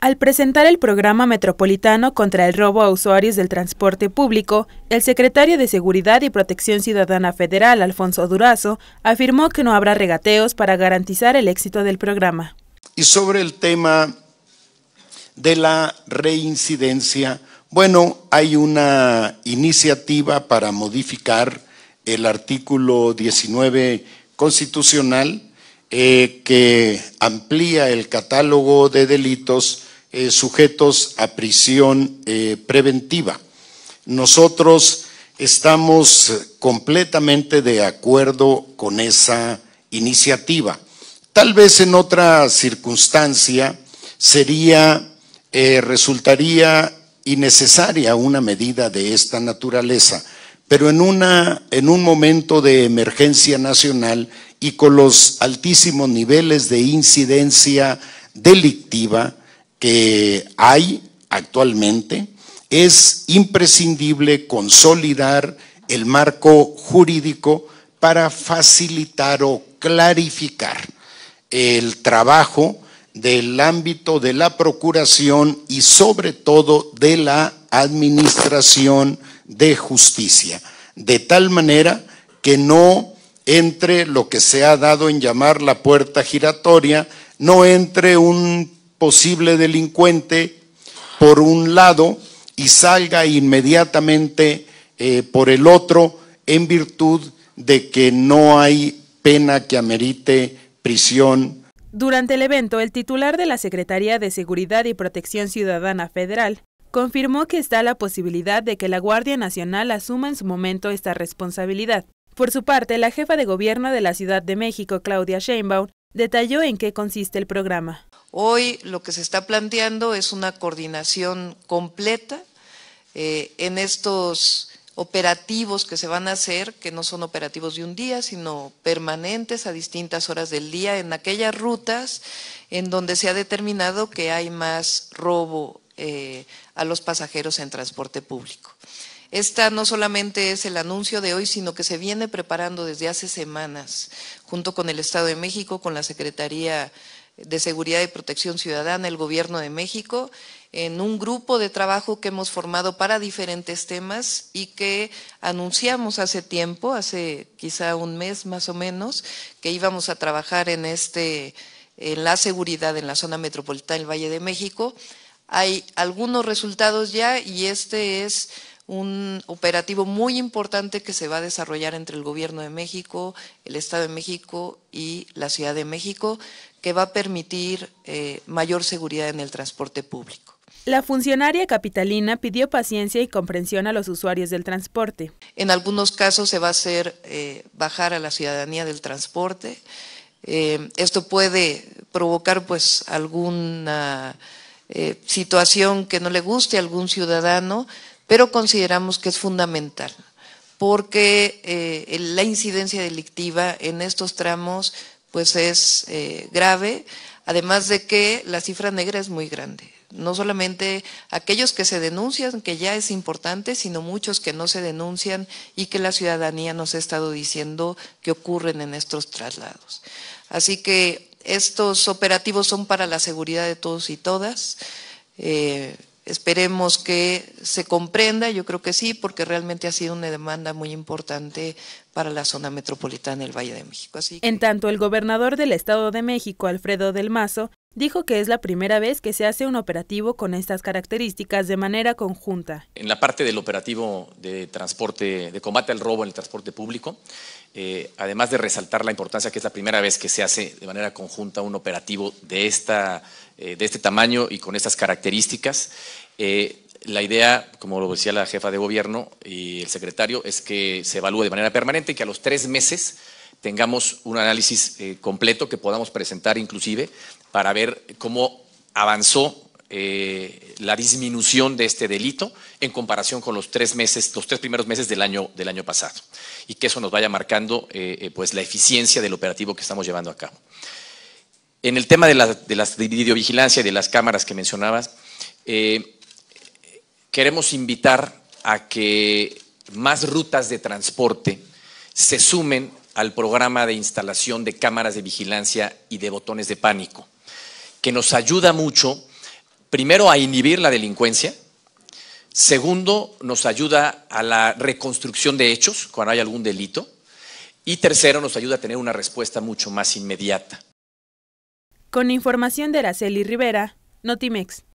Al presentar el programa metropolitano contra el robo a usuarios del transporte público, el secretario de Seguridad y Protección Ciudadana Federal, Alfonso Durazo, afirmó que no habrá regateos para garantizar el éxito del programa. Y sobre el tema de la reincidencia, bueno, hay una iniciativa para modificar el artículo 19 constitucional eh, que amplía el catálogo de delitos eh, sujetos a prisión eh, preventiva. Nosotros estamos completamente de acuerdo con esa iniciativa. Tal vez en otra circunstancia eh, resultaría innecesaria una medida de esta naturaleza, pero en, en un momento de emergencia nacional y con los altísimos niveles de incidencia delictiva, que hay actualmente, es imprescindible consolidar el marco jurídico para facilitar o clarificar el trabajo del ámbito de la procuración y sobre todo de la administración de justicia, de tal manera que no entre lo que se ha dado en llamar la puerta giratoria, no entre un posible delincuente por un lado y salga inmediatamente eh, por el otro en virtud de que no hay pena que amerite prisión. Durante el evento, el titular de la Secretaría de Seguridad y Protección Ciudadana Federal confirmó que está la posibilidad de que la Guardia Nacional asuma en su momento esta responsabilidad. Por su parte, la jefa de gobierno de la Ciudad de México, Claudia Sheinbaum, Detalló en qué consiste el programa. Hoy lo que se está planteando es una coordinación completa eh, en estos operativos que se van a hacer, que no son operativos de un día, sino permanentes a distintas horas del día, en aquellas rutas en donde se ha determinado que hay más robo eh, a los pasajeros en transporte público. Esta no solamente es el anuncio de hoy, sino que se viene preparando desde hace semanas, junto con el Estado de México, con la Secretaría de Seguridad y Protección Ciudadana, el Gobierno de México, en un grupo de trabajo que hemos formado para diferentes temas y que anunciamos hace tiempo, hace quizá un mes más o menos, que íbamos a trabajar en este en la seguridad en la zona metropolitana del Valle de México. Hay algunos resultados ya y este es un operativo muy importante que se va a desarrollar entre el Gobierno de México, el Estado de México y la Ciudad de México, que va a permitir eh, mayor seguridad en el transporte público. La funcionaria capitalina pidió paciencia y comprensión a los usuarios del transporte. En algunos casos se va a hacer eh, bajar a la ciudadanía del transporte. Eh, esto puede provocar pues alguna situación que no le guste a algún ciudadano, pero consideramos que es fundamental porque eh, la incidencia delictiva en estos tramos pues es eh, grave, además de que la cifra negra es muy grande. No solamente aquellos que se denuncian, que ya es importante, sino muchos que no se denuncian y que la ciudadanía nos ha estado diciendo que ocurren en estos traslados. Así que estos operativos son para la seguridad de todos y todas. Eh, Esperemos que se comprenda, yo creo que sí, porque realmente ha sido una demanda muy importante para la zona metropolitana del Valle de México. En tanto, el gobernador del Estado de México, Alfredo del Mazo, dijo que es la primera vez que se hace un operativo con estas características de manera conjunta. En la parte del operativo de transporte, de combate al robo en el transporte público, eh, además de resaltar la importancia que es la primera vez que se hace de manera conjunta un operativo de, esta, eh, de este tamaño y con estas características, eh, la idea, como lo decía la jefa de gobierno y el secretario, es que se evalúe de manera permanente y que a los tres meses tengamos un análisis eh, completo que podamos presentar inclusive para ver cómo avanzó eh, la disminución de este delito en comparación con los tres meses, los tres primeros meses del año, del año pasado, y que eso nos vaya marcando eh, pues la eficiencia del operativo que estamos llevando a cabo. En el tema de la, de videovigilancia y de las cámaras que mencionabas, queremos invitar a que más rutas de transporte se sumen al programa de instalación de cámaras de vigilancia y de botones de pánico, que nos ayuda mucho, primero, a inhibir la delincuencia, segundo, nos ayuda a la reconstrucción de hechos cuando hay algún delito, y tercero, nos ayuda a tener una respuesta mucho más inmediata. Con información de Araceli Rivera, Notimex.